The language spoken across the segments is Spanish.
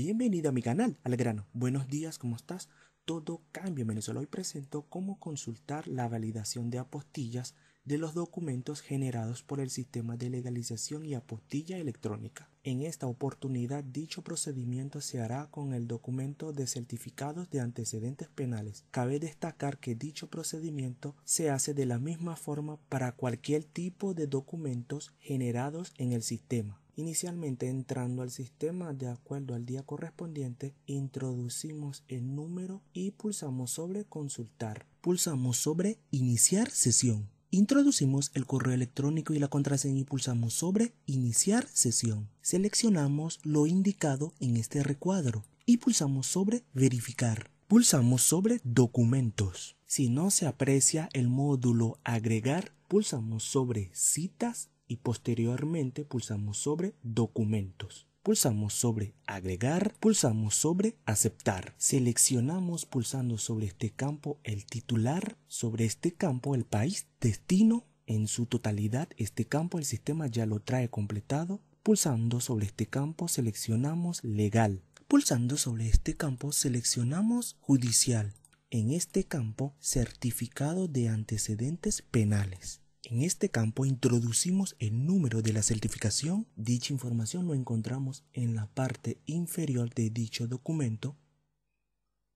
Bienvenido a mi canal, al grano. Buenos días, ¿cómo estás? Todo cambia en Venezuela. Hoy presento cómo consultar la validación de apostillas de los documentos generados por el sistema de legalización y apostilla electrónica. En esta oportunidad, dicho procedimiento se hará con el documento de certificados de antecedentes penales. Cabe destacar que dicho procedimiento se hace de la misma forma para cualquier tipo de documentos generados en el sistema. Inicialmente entrando al sistema de acuerdo al día correspondiente, introducimos el número y pulsamos sobre consultar. Pulsamos sobre iniciar sesión. Introducimos el correo electrónico y la contraseña y pulsamos sobre Iniciar sesión. Seleccionamos lo indicado en este recuadro y pulsamos sobre Verificar. Pulsamos sobre Documentos. Si no se aprecia el módulo Agregar, pulsamos sobre Citas y posteriormente pulsamos sobre documentos. Pulsamos sobre agregar, pulsamos sobre aceptar. Seleccionamos pulsando sobre este campo el titular, sobre este campo el país, destino. En su totalidad este campo el sistema ya lo trae completado. Pulsando sobre este campo seleccionamos legal. Pulsando sobre este campo seleccionamos judicial. En este campo certificado de antecedentes penales. En este campo introducimos el número de la certificación. Dicha información lo encontramos en la parte inferior de dicho documento.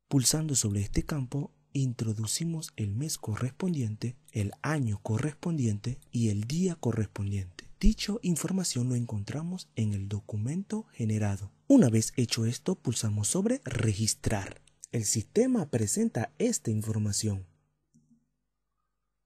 Pulsando sobre este campo, introducimos el mes correspondiente, el año correspondiente y el día correspondiente. Dicha información lo encontramos en el documento generado. Una vez hecho esto, pulsamos sobre Registrar. El sistema presenta esta información.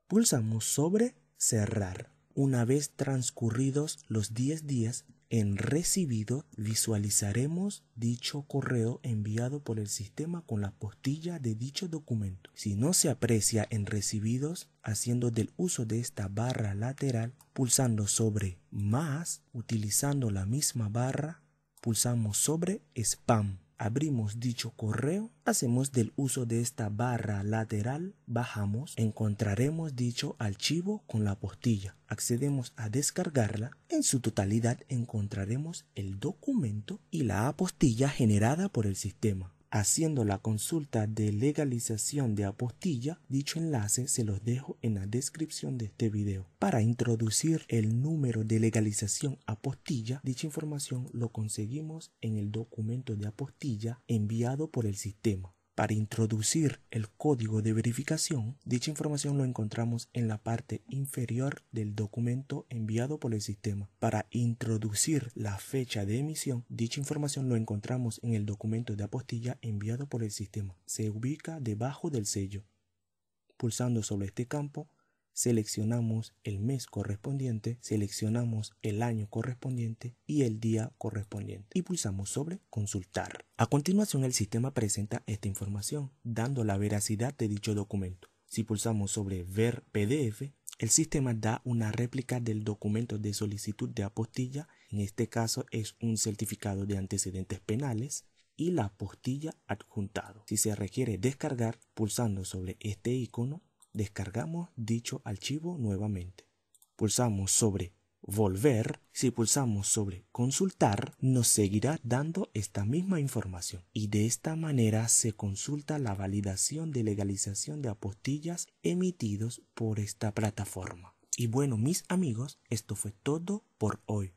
Pulsamos sobre cerrar una vez transcurridos los 10 días en recibido, visualizaremos dicho correo enviado por el sistema con la postilla de dicho documento. Si no se aprecia en recibidos, haciendo del uso de esta barra lateral, pulsando sobre más, utilizando la misma barra, pulsamos sobre spam abrimos dicho correo, hacemos del uso de esta barra lateral, bajamos, encontraremos dicho archivo con la apostilla, accedemos a descargarla, en su totalidad encontraremos el documento y la apostilla generada por el sistema haciendo la consulta de legalización de apostilla, dicho enlace se los dejo en la descripción de este video. Para introducir el número de legalización apostilla, dicha información lo conseguimos en el documento de apostilla enviado por el sistema. Para introducir el código de verificación, dicha información lo encontramos en la parte inferior del documento enviado por el sistema. Para introducir la fecha de emisión, dicha información lo encontramos en el documento de apostilla enviado por el sistema. Se ubica debajo del sello. Pulsando sobre este campo, seleccionamos el mes correspondiente, seleccionamos el año correspondiente y el día correspondiente y pulsamos sobre consultar. A continuación el sistema presenta esta información dando la veracidad de dicho documento. Si pulsamos sobre ver PDF, el sistema da una réplica del documento de solicitud de apostilla, en este caso es un certificado de antecedentes penales y la apostilla adjuntado. Si se requiere descargar, pulsando sobre este icono descargamos dicho archivo nuevamente. Pulsamos sobre volver, si pulsamos sobre consultar, nos seguirá dando esta misma información. Y de esta manera se consulta la validación de legalización de apostillas emitidos por esta plataforma. Y bueno, mis amigos, esto fue todo por hoy.